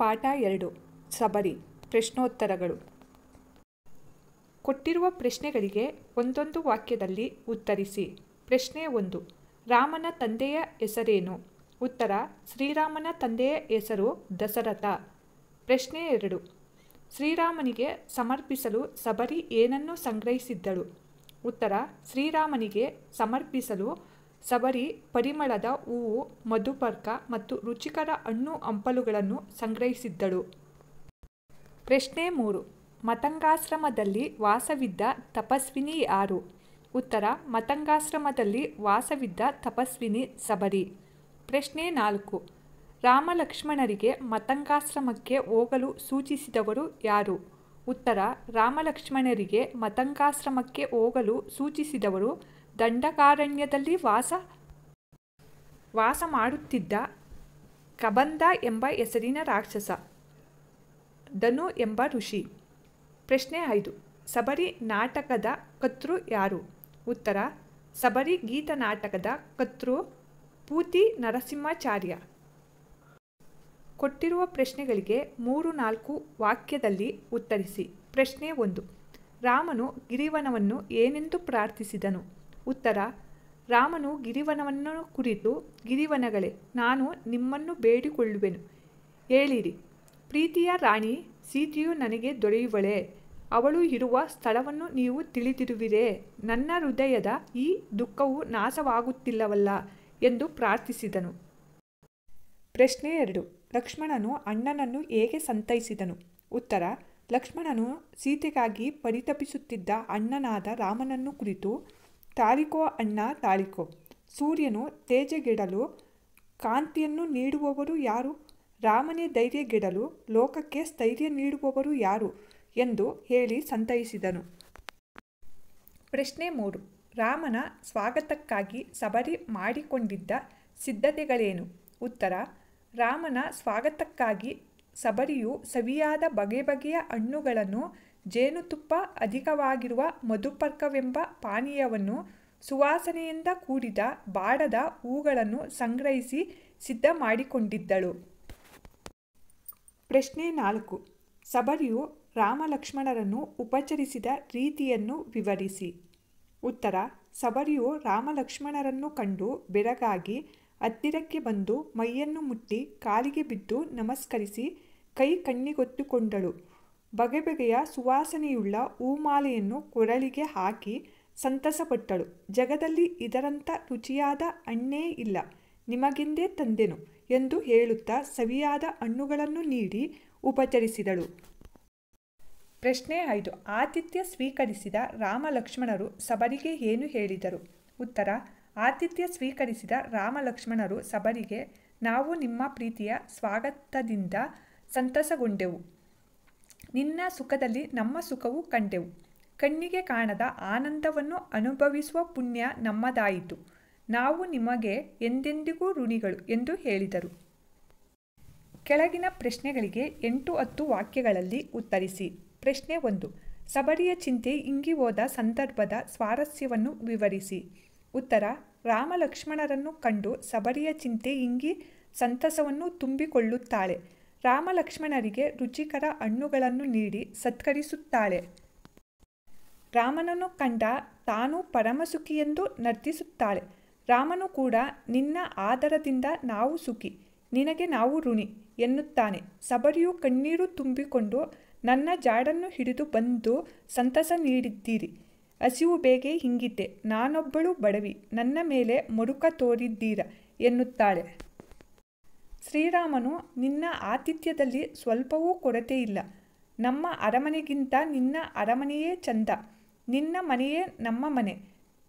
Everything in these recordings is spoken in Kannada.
ಪಾಠ ಎರಡು ಸಬರಿ ಪ್ರಶ್ನೋತ್ತರಗಳು ಕೊಟ್ಟಿರುವ ಪ್ರಶ್ನೆಗಳಿಗೆ ಒಂದೊಂದು ವಾಕ್ಯದಲ್ಲಿ ಉತ್ತರಿಸಿ ಪ್ರಶ್ನೆ ಒಂದು ರಾಮನ ತಂದೆಯ ಹೆಸರೇನು ಉತ್ತರ ಶ್ರೀರಾಮನ ತಂದೆಯ ಹೆಸರು ದಶರಥ ಪ್ರಶ್ನೆ ಎರಡು ಶ್ರೀರಾಮನಿಗೆ ಸಮರ್ಪಿಸಲು ಸಬರಿ ಏನನ್ನು ಸಂಗ್ರಹಿಸಿದ್ದಳು ಉತ್ತರ ಶ್ರೀರಾಮನಿಗೆ ಸಮರ್ಪಿಸಲು ಸಬರಿ ಪರಿಮಳದ ಹೂವು ಮಧುಪರ್ಕ ಮತ್ತು ರುಚಿಕರ ಹಣ್ಣು ಹಂಪಲುಗಳನ್ನು ಸಂಗ್ರಹಿಸಿದ್ದಳು ಪ್ರಶ್ನೆ ಮೂರು ಮತಂಗಾಶ್ರಮದಲ್ಲಿ ವಾಸವಿದ್ದ ತಪಸ್ವಿನಿ ಯಾರು ಉತ್ತರ ಮತಂಗಾಶ್ರಮದಲ್ಲಿ ವಾಸವಿದ್ದ ತಪಸ್ವಿನಿ ಸಬರಿ ಪ್ರಶ್ನೆ ನಾಲ್ಕು ರಾಮಲಕ್ಷ್ಮಣರಿಗೆ ಮತಂಗಾಶ್ರಮಕ್ಕೆ ಹೋಗಲು ಸೂಚಿಸಿದವರು ಯಾರು ಉತ್ತರ ರಾಮಲಕ್ಷ್ಮಣರಿಗೆ ಮತಂಗಾಶ್ರಮಕ್ಕೆ ಹೋಗಲು ಸೂಚಿಸಿದವರು ದಂಡಕಾರಣ್ಯದಲ್ಲಿ ವಾಸ ವಾಸ ಮಾಡುತ್ತಿದ್ದ ಕಬಂದ ಎಂಬ ಹೆಸರಿನ ರಾಕ್ಷಸ ಧನು ಎಂಬ ಋಷಿ ಪ್ರಶ್ನೆ ಐದು ಸಬರಿ ನಾಟಕದ ಕತ್ರು ಯಾರು ಉತ್ತರ ಸಬರಿ ಗೀತ ನಾಟಕದ ಕತ್ರು ಪೂತಿ ನರಸಿಂಹಾಚಾರ್ಯ ಕೊಟ್ಟಿರುವ ಪ್ರಶ್ನೆಗಳಿಗೆ ಮೂರು ನಾಲ್ಕು ವಾಕ್ಯದಲ್ಲಿ ಉತ್ತರಿಸಿ ಪ್ರಶ್ನೆ ಒಂದು ರಾಮನು ಗಿರಿವನವನ್ನು ಏನೆಂದು ಪ್ರಾರ್ಥಿಸಿದನು ಉತ್ತರ ರಾಮನು ಗಿರಿವನವನ್ನು ಕುರಿತು ಗಿರಿವನಗಳೇ ನಾನು ನಿಮ್ಮನ್ನು ಬೇಡಿಕೊಳ್ಳುವೆನು ಹೇಳಿರಿ ಪ್ರೀತಿಯ ರಾಣಿ ಸೀತೆಯು ನನಗೆ ದೊರೆಯುವಳೆ ಅವಳು ಇರುವ ಸ್ಥಳವನ್ನು ನೀವು ತಿಳಿದಿರುವಿರೇ ನನ್ನ ಹೃದಯದ ಈ ದುಃಖವು ನಾಶವಾಗುತ್ತಿಲ್ಲವಲ್ಲ ಎಂದು ಪ್ರಾರ್ಥಿಸಿದನು ಪ್ರಶ್ನೆ ಎರಡು ಲಕ್ಷ್ಮಣನು ಅಣ್ಣನನ್ನು ಹೇಗೆ ಸಂತೈಸಿದನು ಉತ್ತರ ಲಕ್ಷ್ಮಣನು ಸೀತೆಗಾಗಿ ಪರಿತಪಿಸುತ್ತಿದ್ದ ಅಣ್ಣನಾದ ರಾಮನನ್ನು ಕುರಿತು ತಾಳಿಕೋ ಅಣ್ಣ ತಾಳಿಕೋ ಸೂರ್ಯನು ತೇಜಗೆಡಲು ಕಾಂತಿಯನ್ನು ನೀಡುವವರು ಯಾರು ರಾಮನೇ ಧೈರ್ಯಗೆಡಲು ಲೋಕಕ್ಕೆ ಸ್ಥೈರ್ಯ ನೀಡುವವರು ಯಾರು ಎಂದು ಹೇಳಿ ಸಂತೈಸಿದನು ಪ್ರಶ್ನೆ ಮೂರು ರಾಮನ ಸ್ವಾಗತಕ್ಕಾಗಿ ಸಬರಿ ಮಾಡಿಕೊಂಡಿದ್ದ ಸಿದ್ಧತೆಗಳೇನು ಉತ್ತರ ರಾಮನ ಸ್ವಾಗತಕ್ಕಾಗಿ ಸಬರಿಯು ಸವಿಯಾದ ಬಗೆ ಬಗೆಯ ಹಣ್ಣುಗಳನ್ನು ಜೇನುತುಪ್ಪ ಅಧಿಕವಾಗಿರುವ ಮಧುಪರ್ಕವೆಂಬ ಪಾನೀಯವನ್ನು ಸುವಾಸನೆಯಿಂದ ಕೂಡಿದ ಬಾಡದ ಹೂಗಳನ್ನು ಸಂಗ್ರಹಿಸಿ ಸಿದ್ಧ ಮಾಡಿಕೊಂಡಿದ್ದಳು ಪ್ರಶ್ನೆ ನಾಲ್ಕು ಸಬರಿಯು ರಾಮಲಕ್ಷ್ಮಣರನ್ನು ಉಪಚರಿಸಿದ ರೀತಿಯನ್ನು ವಿವರಿಸಿ ಉತ್ತರ ಸಬರಿಯು ರಾಮಲಕ್ಷ್ಮಣರನ್ನು ಕಂಡು ಬೆರಗಾಗಿ ಹತ್ತಿರಕ್ಕೆ ಬಂದು ಮೈಯನ್ನು ಮುಟ್ಟಿ ಕಾಲಿಗೆ ಬಿದ್ದು ನಮಸ್ಕರಿಸಿ ಕೈ ಕಣ್ಣಿಗೊತ್ತುಕೊಂಡಳು ಬಗೆ ಬಗೆಯ ಸುವಾಸನೆಯುಳ್ಳ ಹೂಮಾಲೆಯನ್ನು ಕೊರಳಿಗೆ ಹಾಕಿ ಸಂತಸಪಟ್ಟಳು ಜಗದಲ್ಲಿ ಇದರಂಥ ರುಚಿಯಾದ ಹಣ್ಣೇ ಇಲ್ಲ ನಿಮಗೆಂದೇ ತಂದೆನು ಎಂದು ಹೇಳುತ್ತಾ ಸವಿಯಾದ ಹಣ್ಣುಗಳನ್ನು ನೀಡಿ ಉಪಚರಿಸಿದಳು ಪ್ರಶ್ನೆ ಐದು ಆತಿಥ್ಯ ಸ್ವೀಕರಿಸಿದ ರಾಮಲಕ್ಷ್ಮಣರು ಸಬರಿಗೆ ಏನು ಹೇಳಿದರು ಉತ್ತರ ಆತಿಥ್ಯ ಸ್ವೀಕರಿಸಿದ ರಾಮಲಕ್ಷ್ಮಣರು ಸಬರಿಗೆ ನಾವು ನಿಮ್ಮ ಪ್ರೀತಿಯ ಸ್ವಾಗತದಿಂದ ಸಂತಸಗೊಂಡೆವು ನಿನ್ನ ಸುಖದಲ್ಲಿ ನಮ್ಮ ಸುಖವು ಕಂಡೆವು ಕಣ್ಣಿಗೆ ಕಾಣದ ಆನಂದವನ್ನು ಅನುಭವಿಸುವ ಪುಣ್ಯ ನಮ್ಮದಾಯಿತು ನಾವು ನಿಮಗೆ ಎಂದೆಂದಿಗೂ ಋಣಿಗಳು ಎಂದು ಹೇಳಿದರು ಕೆಳಗಿನ ಪ್ರಶ್ನೆಗಳಿಗೆ ಎಂಟು ಹತ್ತು ವಾಕ್ಯಗಳಲ್ಲಿ ಉತ್ತರಿಸಿ ಪ್ರಶ್ನೆ ಒಂದು ಸಬರಿಯ ಚಿಂತೆ ಇಂಗಿ ಹೋದ ಸಂದರ್ಭದ ಸ್ವಾರಸ್ಯವನ್ನು ವಿವರಿಸಿ ಉತ್ತರ ರಾಮಲಕ್ಷ್ಮಣರನ್ನು ಕಂಡು ಸಬರಿಯ ಚಿಂತೆ ಇಂಗಿ ಸಂತಸವನ್ನು ತುಂಬಿಕೊಳ್ಳುತ್ತಾಳೆ ರಾಮಲಕ್ಷ್ಮಣರಿಗೆ ರುಚಿಕರ ಹಣ್ಣುಗಳನ್ನು ನೀಡಿ ಸತ್ಕರಿಸುತ್ತಾಳೆ ರಾಮನನ್ನು ಕಂಡ ತಾನು ಪರಮಸುಖಿಯೆಂದು ನರ್ತಿಸುತ್ತಾಳೆ ರಾಮನು ಕೂಡ ನಿನ್ನ ಆದರದಿಂದ ನಾವು ಸುಖಿ ನಿನಗೆ ನಾವು ಋಣಿ ಎನ್ನುತ್ತಾನೆ ಸಬರಿಯು ಕಣ್ಣೀರು ತುಂಬಿಕೊಂಡು ನನ್ನ ಜಾಡನ್ನು ಹಿಡಿದು ಬಂದು ಸಂತಸ ನೀಡಿದ್ದೀರಿ ಹಸಿವು ಬೇಗೆ ಹಿಂಗಿದ್ದೆ ನಾನೊಬ್ಬಳು ಬಡವಿ ನನ್ನ ಮೇಲೆ ಮುರುಕ ತೋರಿದ್ದೀರ ಎನ್ನುತ್ತಾಳೆ ಶ್ರೀರಾಮನು ನಿನ್ನ ಆತಿಥ್ಯದಲ್ಲಿ ಸ್ವಲ್ಪವೂ ಕೊರತೆಯಿಲ್ಲ ನಮ್ಮ ಅರಮನೆಗಿಂತ ನಿನ್ನ ಅರಮನೆಯೇ ಚಂದ ನಿನ್ನ ಮನೆಯೇ ನಮ್ಮ ಮನೆ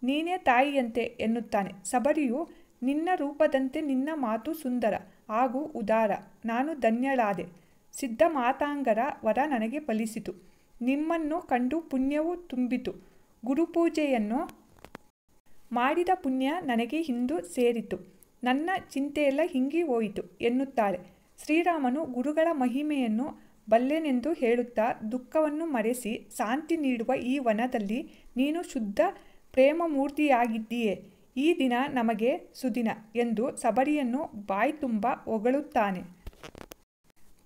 ನೀನೇ ತಾಯಿಯಂತೆ ಎನ್ನುತ್ತಾನೆ ಸಬರಿಯು ನಿನ್ನ ರೂಪದಂತೆ ನಿನ್ನ ಮಾತು ಸುಂದರ ಹಾಗೂ ಉದಾರ ನಾನು ಧನ್ಯಳಾದೆ ಸಿದ್ಧ ಮಾತಾಂಗರ ವರ ನನಗೆ ಫಲಿಸಿತು ನಿಮ್ಮನ್ನು ಕಂಡು ಪುಣ್ಯವು ತುಂಬಿತು ಗುರುಪೂಜೆಯನ್ನು ಮಾಡಿದ ಪುಣ್ಯ ನನಗೆ ಹಿಂದೂ ಸೇರಿತು ನನ್ನ ಚಿಂತೆಯೆಲ್ಲ ಹಿಂಗಿ ಹೋಯಿತು ಎನ್ನುತ್ತಾರೆ ಶ್ರೀರಾಮನು ಗುರುಗಳ ಮಹಿಮೆಯನ್ನು ಬಲ್ಲೆನೆಂದು ಹೇಳುತ್ತಾ ದುಃಖವನ್ನು ಮರೆಸಿ ಶಾಂತಿ ನೀಡುವ ಈ ವನದಲ್ಲಿ ನೀನು ಶುದ್ಧ ಪ್ರೇಮ ಮೂರ್ತಿಯಾಗಿದ್ದೀಯೇ ಈ ದಿನ ನಮಗೆ ಸುದಿನ ಎಂದು ಸಬರಿಯನ್ನು ಬಾಯಿ ತುಂಬ ಹೊಗಳುತ್ತಾನೆ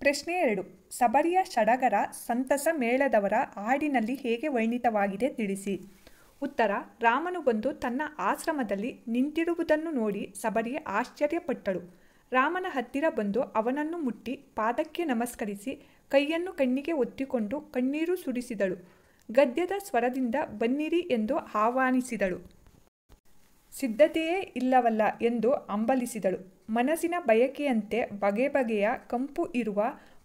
ಪ್ರಶ್ನೆ ಎರಡು ಸಬರಿಯ ಷಡಗರ ಸಂತಸ ಮೇಳದವರ ಹಾಡಿನಲ್ಲಿ ಹೇಗೆ ವರ್ಣಿತವಾಗಿದೆ ತಿಳಿಸಿ ಉತ್ತರ ರಾಮನು ಬಂದು ತನ್ನ ಆಶ್ರಮದಲ್ಲಿ ನಿಂತಿರುವುದನ್ನು ನೋಡಿ ಸಬರಿಗೆ ಆಶ್ಚರ್ಯಪಟ್ಟಳು ರಾಮನ ಹತ್ತಿರ ಬಂದು ಅವನನ್ನು ಮುಟ್ಟಿ ಪಾದಕ್ಕೆ ನಮಸ್ಕರಿಸಿ ಕೈಯನ್ನು ಕಣ್ಣಿಗೆ ಒತ್ತಿಕೊಂಡು ಕಣ್ಣೀರು ಸುರಿಸಿದಳು ಗದ್ಯದ ಸ್ವರದಿಂದ ಬನ್ನಿರಿ ಎಂದು ಆಹ್ವಾನಿಸಿದಳು ಸಿದ್ಧತೆಯೇ ಇಲ್ಲವಲ್ಲ ಎಂದು ಅಂಬಲಿಸಿದಳು ಮನಸ್ಸಿನ ಬಯಕೆಯಂತೆ ಬಗೆ ಬಗೆಯ ಕಂಪು ಇರುವ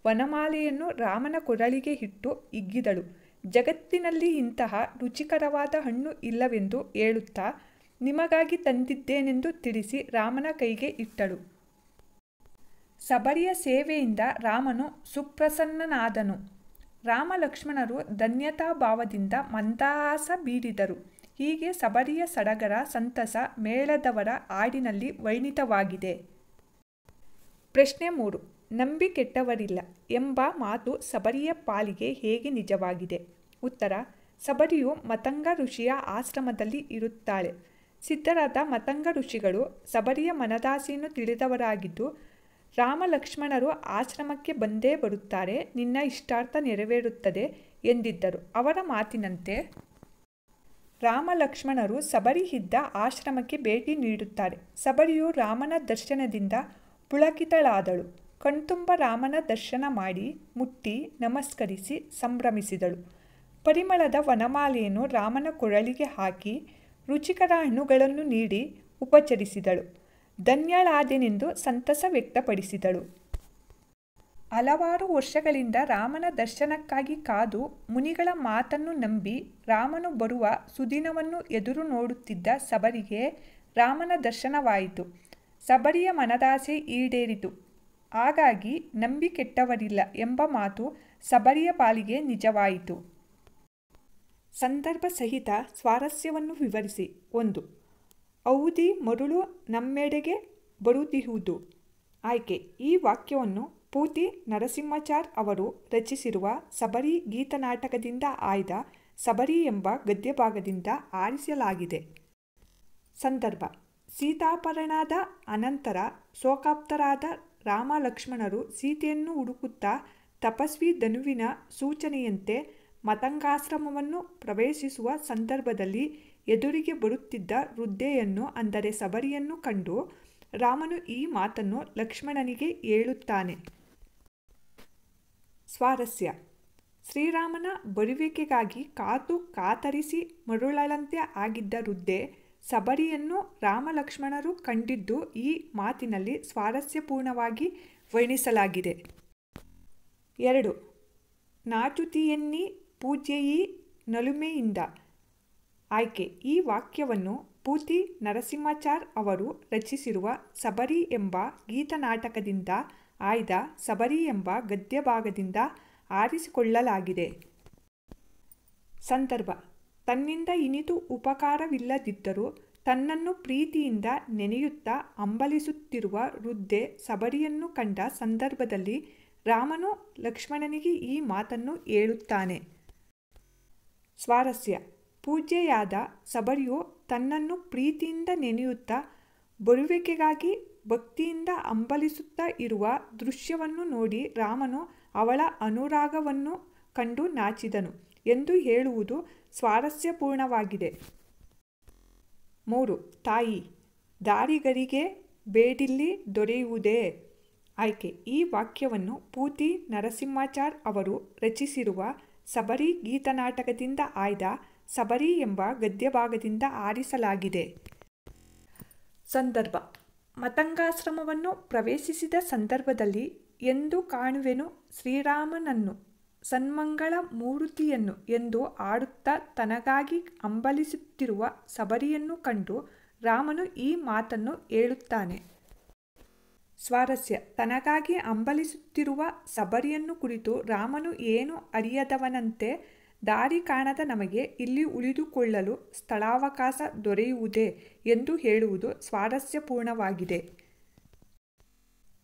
ವನಮಾಲೆಯನ್ನು ರಾಮನ ಕೊರಳಿಗೆ ಇಟ್ಟು ಇಗ್ಗಿದಳು ಜಗತ್ತಿನಲ್ಲಿ ಇಂತಹ ರುಚಿಕರವಾದ ಹಣ್ಣು ಇಲ್ಲವೆಂದು ಹೇಳುತ್ತಾ ನಿಮಗಾಗಿ ತಂದಿದ್ದೇನೆಂದು ತಿಳಿಸಿ ರಾಮನ ಕೈಗೆ ಇಟ್ಟಳು ಸಬರಿಯ ಸೇವೆಯಿಂದ ರಾಮನು ಸುಪ್ರಸನ್ನನಾದನು ರಾಮ ಲಕ್ಷ್ಮಣರು ಭಾವದಿಂದ ಮಂದಾಸ ಬೀಡಿದರು ಹೀಗೆ ಸಬರಿಯ ಸಡಗರ ಸಂತಸ ಮೇಳದವರ ಹಾಡಿನಲ್ಲಿ ವೈಣಿತವಾಗಿದೆ ಪ್ರಶ್ನೆ ಮೂರು ನಂಬಿಕೆಟ್ಟವರಿಲ್ಲ ಎಂಬ ಮಾತು ಸಬರಿಯ ಪಾಲಿಗೆ ಹೇಗೆ ನಿಜವಾಗಿದೆ ಉತ್ತರ ಸಬರಿಯು ಮತಂಗ ಋಷಿಯ ಆಶ್ರಮದಲ್ಲಿ ಇರುತ್ತಾಳೆ ಸಿದ್ಧರಾದ ಮತಂಗ ಋಷಿಗಳು ಸಬರಿಯ ಮನದಾಸಿಯನ್ನು ತಿಳಿದವರಾಗಿದ್ದು ರಾಮ ಲಕ್ಷ್ಮಣರು ಆಶ್ರಮಕ್ಕೆ ಬಂದೇ ಬರುತ್ತಾರೆ ನಿನ್ನ ಇಷ್ಟಾರ್ಥ ನೆರವೇರುತ್ತದೆ ಎಂದಿದ್ದರು ಅವರ ಮಾತಿನಂತೆ ರಾಮ ಲಕ್ಷ್ಮಣರು ಸಬರಿ ಇದ್ದ ಆಶ್ರಮಕ್ಕೆ ಭೇಟಿ ನೀಡುತ್ತಾರೆ ಸಬರಿಯು ರಾಮನ ದರ್ಶನದಿಂದ ಪುಳಕಿತಳಾದಳು ಕಣ್ತುಂಬ ರಾಮನ ದರ್ಶನ ಮಾಡಿ ಮುಟ್ಟಿ ನಮಸ್ಕರಿಸಿ ಸಂಭ್ರಮಿಸಿದಳು ಪರಿಮಳದ ವನಮಾಲೆಯನ್ನು ರಾಮನ ಕೊರಳಿಗೆ ಹಾಕಿ ರುಚಿಕರ ಹಣ್ಣುಗಳನ್ನು ನೀಡಿ ಉಪಚರಿಸಿದಳು ಧನ್ಯಳಾದೆನೆಂದು ಸಂತಸ ವ್ಯಕ್ತಪಡಿಸಿದಳು ಹಲವಾರು ವರ್ಷಗಳಿಂದ ರಾಮನ ದರ್ಶನಕ್ಕಾಗಿ ಕಾದು ಮುನಿಗಳ ಮಾತನ್ನು ನಂಬಿ ರಾಮನು ಬರುವ ಸುದಿನವನ್ನು ಎದುರು ನೋಡುತ್ತಿದ್ದ ಸಬರಿಗೆ ರಾಮನ ದರ್ಶನವಾಯಿತು ಸಬರಿಯ ಮನದಾಸೆ ಈಡೇರಿತು ಹಾಗಾಗಿ ನಂಬಿಕೆಟ್ಟವರಿಲ್ಲ ಎಂಬ ಮಾತು ಸಬರಿಯ ಪಾಲಿಗೆ ನಿಜವಾಯಿತು ಸಂದರ್ಭ ಸಹಿತ ಸ್ವಾರಸ್ಯವನ್ನು ವಿವರಿಸಿ ಒಂದು ಔದಿ ಮರುಳು ನಮ್ಮೆಡೆಗೆ ಬರುದಿಹುದು ಆಯ್ಕೆ ಈ ವಾಕ್ಯವನ್ನು ಪೂತಿ ನರಸಿಂಹಚಾರ್ ಅವರು ರಚಿಸಿರುವ ಸಬರಿ ಗೀತನಾಟಕದಿಂದ ಆಯ್ದ ಸಬರಿ ಎಂಬ ಗದ್ಯಭಾಗದಿಂದ ಆರಿಸಲಾಗಿದೆ ಸಂದರ್ಭ ಸೀತಾಪರಣಾದ ಅನಂತರ ಶೋಕಾಪ್ತರಾದ ರಾಮ ಲಕ್ಷ್ಮಣರು ಸೀತೆಯನ್ನು ಹುಡುಕುತ್ತಾ ತಪಸ್ವಿ ಧನುವಿನ ಸೂಚನೆಯಂತೆ ಮತಂಗಾಶ್ರಮವನ್ನು ಪ್ರವೇಶಿಸುವ ಸಂದರ್ಭದಲ್ಲಿ ಎದುರಿಗೆ ಬರುತ್ತಿದ್ದ ವೃದ್ಧೆಯನ್ನು ಅಂದರೆ ಸಬರಿಯನ್ನು ಕಂಡು ರಾಮನು ಈ ಮಾತನ್ನು ಲಕ್ಷ್ಮಣನಿಗೆ ಹೇಳುತ್ತಾನೆ ಸ್ವಾರಸ್ಯ ಶ್ರೀರಾಮನ ಬರುವಿಕೆಗಾಗಿ ಕಾತು ಕಾತರಿಸಿ ಮರುಳಲಂತೆ ಆಗಿದ್ದ ವೃದ್ಧೆ ಸಬರಿಯನ್ನು ರಾಮಲಕ್ಷ್ಮಣರು ಕಂಡಿದ್ದು ಈ ಮಾತಿನಲ್ಲಿ ಸ್ವಾರಸ್ಯಪೂರ್ಣವಾಗಿ ವರ್ಣಿಸಲಾಗಿದೆ ಎರಡು ನಾಚುತಿಯನ್ನಿ ಪೂಜೆಯೀ ನಲುಮೆಯಿಂದ ಆಯ್ಕೆ ಈ ವಾಕ್ಯವನ್ನು ಪೂತಿ ನರಸಿಂಹಾಚಾರ್ ಅವರು ರಚಿಸಿರುವ ಸಬರಿ ಎಂಬ ಗೀತನಾಟಕದಿಂದ ಆಯ್ದ ಸಬರಿ ಎಂಬ ಗದ್ಯಭಾಗದಿಂದ ಆರಿಸಿಕೊಳ್ಳಲಾಗಿದೆ ಸಂದರ್ಭ ತನ್ನಿಂದ ಇನಿತು ಉಪಕಾರವಿಲ್ಲದಿದ್ದರೂ ತನ್ನನ್ನು ಪ್ರೀತಿಯಿಂದ ನೆನೆಯುತ್ತಾ ಅಂಬಲಿಸುತ್ತಿರುವ ವೃದ್ಧೆ ಸಬರಿಯನ್ನು ಕಂಡ ಸಂದರ್ಭದಲ್ಲಿ ರಾಮನು ಲಕ್ಷ್ಮಣನಿಗೆ ಈ ಮಾತನ್ನು ಹೇಳುತ್ತಾನೆ ಸ್ವಾರಸ್ಯ ಪೂಜ್ಯೆಯಾದ ಸಬರಿಯು ತನ್ನನ್ನು ಪ್ರೀತಿಯಿಂದ ನೆನೆಯುತ್ತಾ ಬರುವಿಕೆಗಾಗಿ ಭಕ್ತಿಯಿಂದ ಅಂಬಲಿಸುತ್ತಾ ಇರುವ ದೃಶ್ಯವನ್ನು ನೋಡಿ ರಾಮನು ಅವಳ ಅನುರಾಗವನ್ನು ಕಂಡು ನಾಚಿದನು ಎಂದು ಹೇಳುವುದು ಸ್ವಾರಸ್ಯಪೂರ್ಣವಾಗಿದೆ ಮೂರು ತಾಯಿ ದಾರಿಗರಿಗೆ ಬೇಡಿಲ್ಲಿ ದೊರೆಯುವುದೇ ಆಯ್ಕೆ ಈ ವಾಕ್ಯವನ್ನು ಪೂತಿ ನರಸಿಂಹಾಚಾರ್ ಅವರು ರಚಿಸಿರುವ ಸಬರಿ ಗೀತನಾಟಕದಿಂದ ಆಯ್ದ ಸಬರಿ ಎಂಬ ಗದ್ಯಭಾಗದಿಂದ ಆರಿಸಲಾಗಿದೆ ಸಂದರ್ಭ ಮತಂಗಾಶ್ರಮವನ್ನು ಪ್ರವೇಶಿಸಿದ ಸಂದರ್ಭದಲ್ಲಿ ಎಂದು ಕಾಣುವೆನು ಶ್ರೀರಾಮನನ್ನು ಸನ್ಮಂಗಳ ಮೂರುತಿಯನ್ನು ಎಂದು ಆಡುತ್ತಾ ತನಗಾಗಿ ಅಂಬಲಿಸುತ್ತಿರುವ ಸಬರಿಯನ್ನು ಕಂಡು ರಾಮನು ಈ ಮಾತನ್ನು ಹೇಳುತ್ತಾನೆ ಸ್ವಾರಸ್ಯ ತನಗಾಗಿ ಅಂಬಲಿಸುತ್ತಿರುವ ಸಬರಿಯನ್ನು ಕುರಿತು ರಾಮನು ಏನು ಅರಿಯದವನಂತೆ ದಾರಿ ಕಾಣದ ನಮಗೆ ಇಲ್ಲಿ ಉಳಿದುಕೊಳ್ಳಲು ಸ್ಥಳಾವಕಾಶ ದೊರೆಯುವುದೇ ಎಂದು ಹೇಳುವುದು ಸ್ವಾರಸ್ಯಪೂರ್ಣವಾಗಿದೆ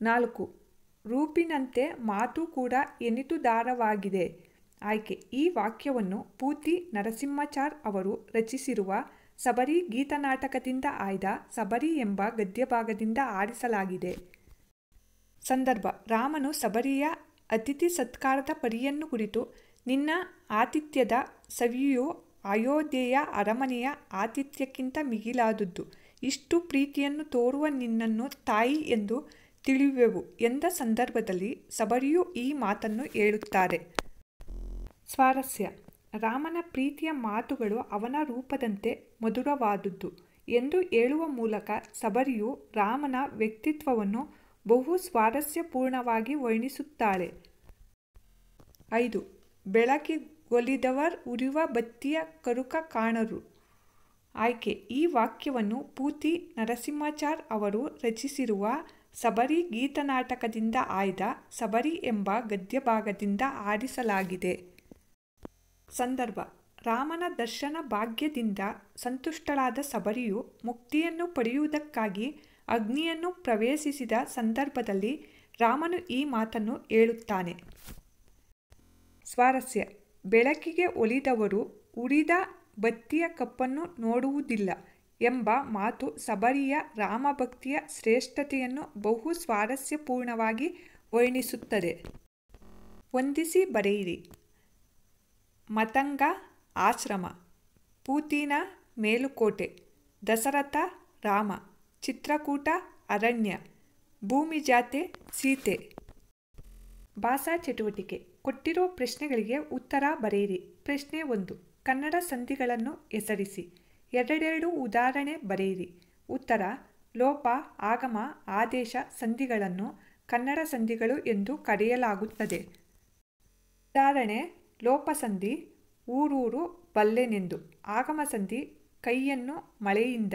ನಾಲ್ಕು ರೂಪಿನಂತೆ ಮಾತು ಕೂಡ ಎನಿತುದಾರವಾಗಿದೆ ಆಯ್ಕೆ ಈ ವಾಕ್ಯವನ್ನು ಪೂತಿ ನರಸಿಂಹಚಾರ್ ಅವರು ರಚಿಸಿರುವ ಸಬರಿ ಗೀತನಾಟಕದಿಂದ ಆಯ್ದ ಸಬರಿ ಎಂಬ ಗದ್ಯಭಾಗದಿಂದ ಆರಿಸಲಾಗಿದೆ ಸಂದರ್ಭ ರಾಮನು ಸಬರಿಯ ಅತಿಥಿ ಸತ್ಕಾರದ ಪರಿಯನ್ನು ಕುರಿತು ನಿನ್ನ ಆತಿಥ್ಯದ ಸವಿಯು ಅಯೋಧ್ಯೆಯ ಅರಮನೆಯ ಆತಿಥ್ಯಕ್ಕಿಂತ ಮಿಗಿಲಾದುದು ಇಷ್ಟು ಪ್ರೀತಿಯನ್ನು ತೋರುವ ನಿನ್ನನ್ನು ತಾಯಿ ಎಂದು ತಿಳಿಯುವೆವು ಎಂದ ಸಂದರ್ಭದಲ್ಲಿ ಸಬರಿಯು ಈ ಮಾತನ್ನು ಹೇಳುತ್ತಾರೆ ಸ್ವಾರಸ್ಯ ರಾಮನ ಪ್ರೀತಿಯ ಮಾತುಗಳು ಅವನ ರೂಪದಂತೆ ಮಧುರವಾದುದು ಎಂದು ಹೇಳುವ ಮೂಲಕ ಸಬರಿಯು ರಾಮನ ವ್ಯಕ್ತಿತ್ವವನ್ನು ಬಹು ಸ್ವಾರಸ್ಯಪೂರ್ಣವಾಗಿ ವರ್ಣಿಸುತ್ತಾಳೆ ಐದು ಬೆಳಕಿಗೊಲಿದವರ್ ಉರಿವ ಬತ್ತಿಯ ಕರುಕ ಕಾಣರು ಆಯ್ಕೆ ಈ ವಾಕ್ಯವನ್ನು ಪೂತಿ ನರಸಿಂಹಾಚಾರ್ ಅವರು ರಚಿಸಿರುವ ಸಬರಿ ಗೀತನಾಟಕದಿಂದ ಆಯ್ದ ಸಬರಿ ಎಂಬ ಗದ್ಯಭಾಗದಿಂದ ಆರಿಸಲಾಗಿದೆ ಸಂದರ್ಭ ರಾಮನ ದರ್ಶನ ಭಾಗ್ಯದಿಂದ ಸಂತುಷ್ಟಳಾದ ಸಬರಿಯು ಮುಕ್ತಿಯನ್ನು ಪಡೆಯುವುದಕ್ಕಾಗಿ ಅಗ್ನಿಯನ್ನು ಪ್ರವೇಶಿಸಿದ ಸಂದರ್ಭದಲ್ಲಿ ರಾಮನು ಈ ಮಾತನ್ನು ಹೇಳುತ್ತಾನೆ ಸ್ವಾರಸ್ಯ ಬೆಳಕಿಗೆ ಒಲಿದವರು ಉರಿದ ಬತ್ತಿಯ ಕಪ್ಪನ್ನು ನೋಡುವುದಿಲ್ಲ ಎಂಬ ಮಾತು ಸಬರಿಯ ರಾಮಭಕ್ತಿಯ ಶ್ರೇಷ್ಠತೆಯನ್ನು ಬಹು ಸ್ವಾರಸ್ಯಪೂರ್ಣವಾಗಿ ವರ್ಣಿಸುತ್ತದೆ ಹೊಂದಿಸಿ ಬರೆಯಿರಿ ಮತಂಗ ಆಶ್ರಮ ಪೂತಿನ ಮೇಲುಕೋಟೆ ದಶರಥ ರಾಮ ಚಿತ್ರಕೂಟ ಅರಣ್ಯ ಭೂಮಿ ಜಾತೆ ಸೀತೆ ಭಾಷಾ ಚಟುವಟಿಕೆ ಕೊಟ್ಟಿರೋ ಪ್ರಶ್ನೆಗಳಿಗೆ ಉತ್ತರ ಬರೆಯಿರಿ ಪ್ರಶ್ನೆ ಒಂದು ಕನ್ನಡ ಸಂಧಿಗಳನ್ನು ಹೆಸರಿಸಿ ಎರಡೆರಡು ಉದಾಹರಣೆ ಬರೆಯಿರಿ ಉತ್ತರ ಲೋಪ ಆಗಮ ಆದೇಶ ಸಂಧಿಗಳನ್ನು ಕನ್ನಡ ಸಂಧಿಗಳು ಎಂದು ಕರೆಯಲಾಗುತ್ತದೆ ಉದಾಹರಣೆ ಲೋಪಸಂಧಿ ಊರೂರು ಬಲ್ಲೆನೆಂದು ಆಗಮಸಂಧಿ ಕೈಯನ್ನು ಮಳೆಯಿಂದ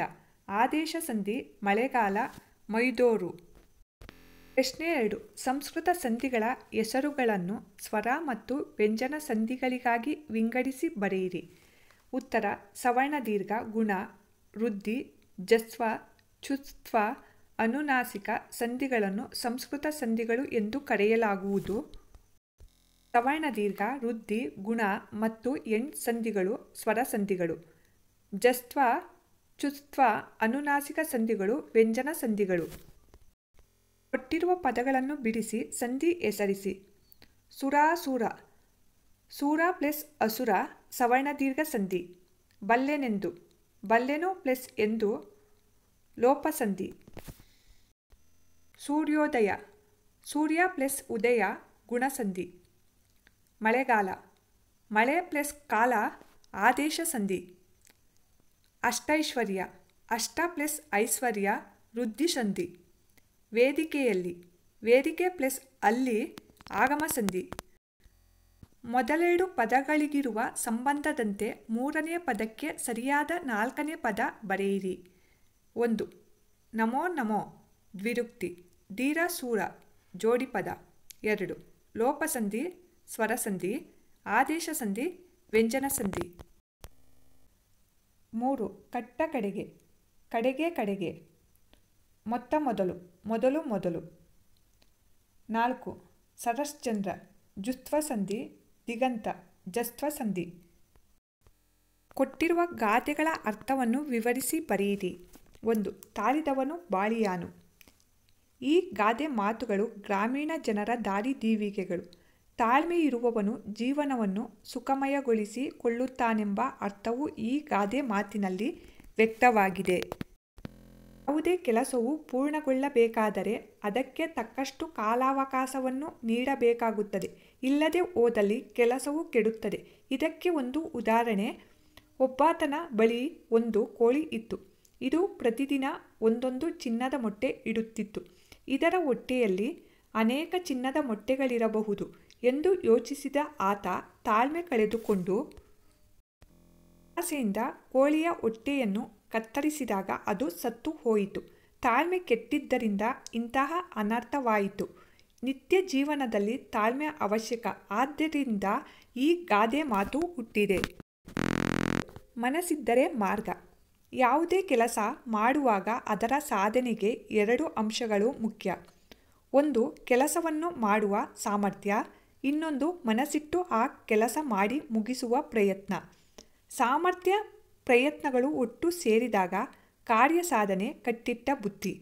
ಆದೇಶ ಸಂಧಿ ಮಳೆಗಾಲ ಮೈದೋರು ಪ್ರಶ್ನೆ ಎರಡು ಸಂಸ್ಕೃತ ಸಂಧಿಗಳ ಹೆಸರುಗಳನ್ನು ಸ್ವರ ಮತ್ತು ವ್ಯಂಜನ ಸಂಧಿಗಳಿಗಾಗಿ ವಿಂಗಡಿಸಿ ಬರೆಯಿರಿ ಉತ್ತರ ಸವರ್ಣದೀರ್ಘ ಗುಣ ವೃದ್ಧಿ ಜಸ್ವ ಚುತ್ವ ಅನುನಾಸಿಕ ಸಂಧಿಗಳನ್ನು ಸಂಸ್ಕೃತ ಸಂಧಿಗಳು ಎಂದು ಕರೆಯಲಾಗುವುದು ಸವರ್ಣದೀರ್ಘ ವೃದ್ಧಿ ಗುಣ ಮತ್ತು ಎಂಟ್ ಸಂಧಿಗಳು ಸ್ವರ ಸಂಧಿಗಳು ಜಸ್ತ್ವ ಚುತ್ವ ಅನುನಾಸಿಕ ಸಂಧಿಗಳು ವ್ಯಂಜನ ಸಂಧಿಗಳು ಕೊಟ್ಟಿರುವ ಪದಗಳನ್ನು ಬಿಡಿಸಿ ಸಂಧಿ ಹೆಸರಿಸಿ ಸುರಾಸುರ ಸೂರ ಪ್ಲಸ್ ಅಸುರ ಸವರ್ಣದೀರ್ಘ ದೀರ್ಘ ಸಂಧಿ ಬಲ್ಲೆನೆಂದು ಬಲ್ಲೆನು ಪ್ಲಸ್ ಎಂದು ಲೋಪಸಂಧಿ ಸೂರ್ಯೋದಯ ಸೂರ್ಯ ಪ್ಲಸ್ ಉದಯ ಗುಣಸಂಧಿ ಮಳೆಗಾಲ ಮಳೆ ಪ್ಲಸ್ ಕಾಲ ಆದೇಶ ಸಂಧಿ ಅಷ್ಟೈಶ್ವರ್ಯ ಅಷ್ಟ ಪ್ಲಸ್ ಐಶ್ವರ್ಯ ವೃದ್ಧಿಸಂಧಿ ವೇದಿಕೆಯಲ್ಲಿ ವೇದಿಕೆ ಪ್ಲಸ್ ಅಲ್ಲಿ ಆಗಮಸಂಧಿ ಮೊದಲೆರಡು ಪದಗಳಿಗಿರುವ ಸಂಬಂಧದಂತೆ ಮೂರನೇ ಪದಕ್ಕೆ ಸರಿಯಾದ ನಾಲ್ಕನೇ ಪದ ಬರೆಯಿರಿ ಒಂದು ನಮೋ ನಮೋ ದ್ವಿರುಕ್ತಿ ಧೀರಸೂರ ಜೋಡಿ ಪದ ಎರಡು ಲೋಪಸಂಧಿ ಸ್ವರಸಂಧಿ ಆದೇಶ ಸಂಧಿ ವ್ಯಂಜನ ಸಂಧಿ ಮೂರು ಕಟ್ಟ ಕಡೆಗೆ ಕಡೆಗೆ ಕಡೆಗೆ ಮೊತ್ತ ಮೊದಲು ಮೊದಲು ಮೊದಲು ನಾಲ್ಕು ಸರಶ್ಚಂದ್ರ ಜುಸ್ತ್ವ ಸಂಧಿ ದಿಗಂತ ಜಸ್ತ್ವ ಸಂಧಿ ಕೊಟ್ಟಿರುವ ಗಾದೆಗಳ ಅರ್ಥವನ್ನು ವಿವರಿಸಿ ಬರೆಯಿರಿ ಒಂದು ತಾಳಿದವನು ಬಾಳಿಯಾನು ಈ ಗಾದೆ ಮಾತುಗಳು ಗ್ರಾಮೀಣ ಜನರ ದಾರಿದೀವಿಗೆಗಳು ತಾಳ್ಮೆ ಇರುವವನು ಜೀವನವನ್ನು ಸುಖಮಯಗೊಳಿಸಿಕೊಳ್ಳುತ್ತಾನೆಂಬ ಅರ್ಥವು ಈ ಗಾದೆ ಮಾತಿನಲ್ಲಿ ವ್ಯಕ್ತವಾಗಿದೆ ಯಾವುದೇ ಕೆಲಸವು ಪೂರ್ಣಗೊಳ್ಳಬೇಕಾದರೆ ಅದಕ್ಕೆ ತಕ್ಕಷ್ಟು ಕಾಲಾವಕಾಶವನ್ನು ನೀಡಬೇಕಾಗುತ್ತದೆ ಇಲ್ಲದೆ ಹೋದಲ್ಲಿ ಕೆಲಸವು ಕೆಡುತ್ತದೆ ಇದಕ್ಕೆ ಒಂದು ಉದಾಹರಣೆ ಒಬ್ಬಾತನ ಬಳಿ ಒಂದು ಕೋಳಿ ಇತ್ತು ಇದು ಪ್ರತಿದಿನ ಒಂದೊಂದು ಚಿನ್ನದ ಮೊಟ್ಟೆ ಇಡುತ್ತಿತ್ತು ಇದರ ಹೊಟ್ಟೆಯಲ್ಲಿ ಅನೇಕ ಚಿನ್ನದ ಮೊಟ್ಟೆಗಳಿರಬಹುದು ಎಂದು ಯೋಚಿಸಿದ ಆತ ತಾಳ್ಮೆ ಕಳೆದುಕೊಂಡು ಆಸೆಯಿಂದ ಕೋಳಿಯ ಹೊಟ್ಟೆಯನ್ನು ಕತ್ತರಿಸಿದಾಗ ಅದು ಸತ್ತು ಹೋಯಿತು ತಾಳ್ಮೆ ಕೆಟ್ಟಿದ್ದರಿಂದ ಇಂತಹ ಅನರ್ಥವಾಯಿತು ನಿತ್ಯ ಜೀವನದಲ್ಲಿ ತಾಳ್ಮೆ ಅವಶ್ಯಕ ಆದ್ದರಿಂದ ಈ ಗಾದೆ ಮಾತು ಹುಟ್ಟಿದೆ ಮನಸ್ಸಿದ್ದರೆ ಮಾರ್ಗ ಯಾವುದೇ ಕೆಲಸ ಮಾಡುವಾಗ ಅದರ ಸಾಧನೆಗೆ ಎರಡು ಅಂಶಗಳು ಮುಖ್ಯ ಒಂದು ಕೆಲಸವನ್ನು ಮಾಡುವ ಸಾಮರ್ಥ್ಯ ಇನ್ನೊಂದು ಮನಸ್ಸಿಟ್ಟು ಆ ಕೆಲಸ ಮಾಡಿ ಮುಗಿಸುವ ಪ್ರಯತ್ನ ಸಾಮರ್ಥ್ಯ ಪ್ರಯತ್ನಗಳು ಒಟ್ಟು ಸೇರಿದಾಗ ಕಾರ್ಯ ಸಾಧನೆ ಕಟ್ಟಿಟ್ಟ ಬುದ್ಧಿ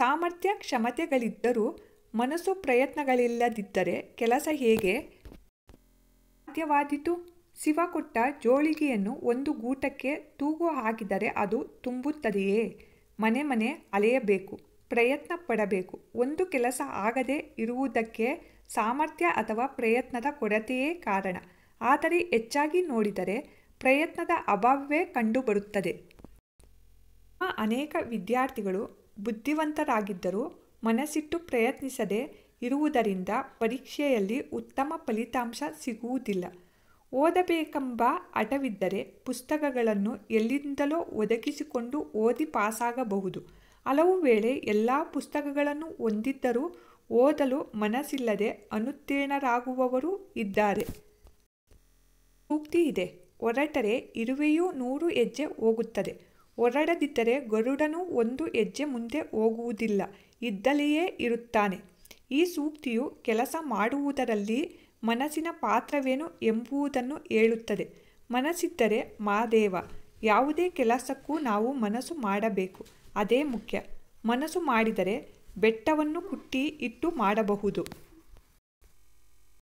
ಸಾಮರ್ಥ್ಯ ಕ್ಷಮತೆಗಳಿದ್ದರೂ ಮನಸ್ಸು ಪ್ರಯತ್ನಗಳಿಲ್ಲದಿದ್ದರೆ ಕೆಲಸ ಹೇಗೆ ಸಾಧ್ಯವಾದೀತು ಶಿವ ಕೊಟ್ಟ ಜೋಳಿಗೆಯನ್ನು ಒಂದು ಗೂಟಕ್ಕೆ ತೂಗು ಹಾಕಿದರೆ ಅದು ತುಂಬುತ್ತದೆಯೇ ಮನೆ ಮನೆ ಅಲೆಯಬೇಕು ಪ್ರಯತ್ನ ಪಡಬೇಕು ಒಂದು ಕೆಲಸ ಆಗದೆ ಇರುವುದಕ್ಕೆ ಸಾಮರ್ಥ್ಯ ಅಥವಾ ಪ್ರಯತ್ನದ ಕೊರತೆಯೇ ಕಾರಣ ಆದರೆ ಹೆಚ್ಚಾಗಿ ನೋಡಿದರೆ ಪ್ರಯತ್ನದ ಅಭಾವವೇ ಕಂಡುಬರುತ್ತದೆ ಅನೇಕ ವಿದ್ಯಾರ್ಥಿಗಳು ಬುದ್ಧಿವಂತರಾಗಿದ್ದರೂ ಮನಸ್ಸಿಟ್ಟು ಪ್ರಯತ್ನಿಸದೆ ಇರುವುದರಿಂದ ಪರೀಕ್ಷೆಯಲ್ಲಿ ಉತ್ತಮ ಫಲಿತಾಂಶ ಸಿಗುವುದಿಲ್ಲ ಓದಬೇಕೆಂಬ ಹಠವಿದ್ದರೆ ಪುಸ್ತಕಗಳನ್ನು ಎಲ್ಲಿಂದಲೋ ಒದಗಿಸಿಕೊಂಡು ಓದಿ ಪಾಸಾಗಬಹುದು ಹಲವು ವೇಳೆ ಎಲ್ಲ ಪುಸ್ತಕಗಳನ್ನು ಹೊಂದಿದ್ದರೂ ಓದಲು ಮನಸ್ಸಿಲ್ಲದೆ ಅನುತ್ತೀರ್ಣರಾಗುವವರು ಇದ್ದಾರೆ ಸೂಕ್ತಿ ಇದೆ ಹೊರಟರೆ ಇರುವೆಯೂ ನೂರು ಹೆಜ್ಜೆ ಹೋಗುತ್ತದೆ ಹೊರಡದಿದ್ದರೆ ಗರುಡನು ಒಂದು ಹೆಜ್ಜೆ ಮುಂದೆ ಹೋಗುವುದಿಲ್ಲ ಇದ್ದಲೆಯೇ ಇರುತ್ತಾನೆ ಈ ಸೂಕ್ತಿಯು ಕೆಲಸ ಮಾಡುವುದರಲ್ಲಿ ಮನಸ್ಸಿನ ಪಾತ್ರವೇನು ಎಂಬುದನ್ನು ಹೇಳುತ್ತದೆ ಮನಸ್ಸಿದ್ದರೆ ಮಾದೇವ ಯಾವುದೇ ಕೆಲಸಕ್ಕೂ ನಾವು ಮನಸ್ಸು ಮಾಡಬೇಕು ಅದೇ ಮುಖ್ಯ ಮನಸ್ಸು ಮಾಡಿದರೆ ಬೆಟ್ಟವನ್ನು ಕುಟ್ಟಿ ಇಟ್ಟು ಮಾಡಬಹುದು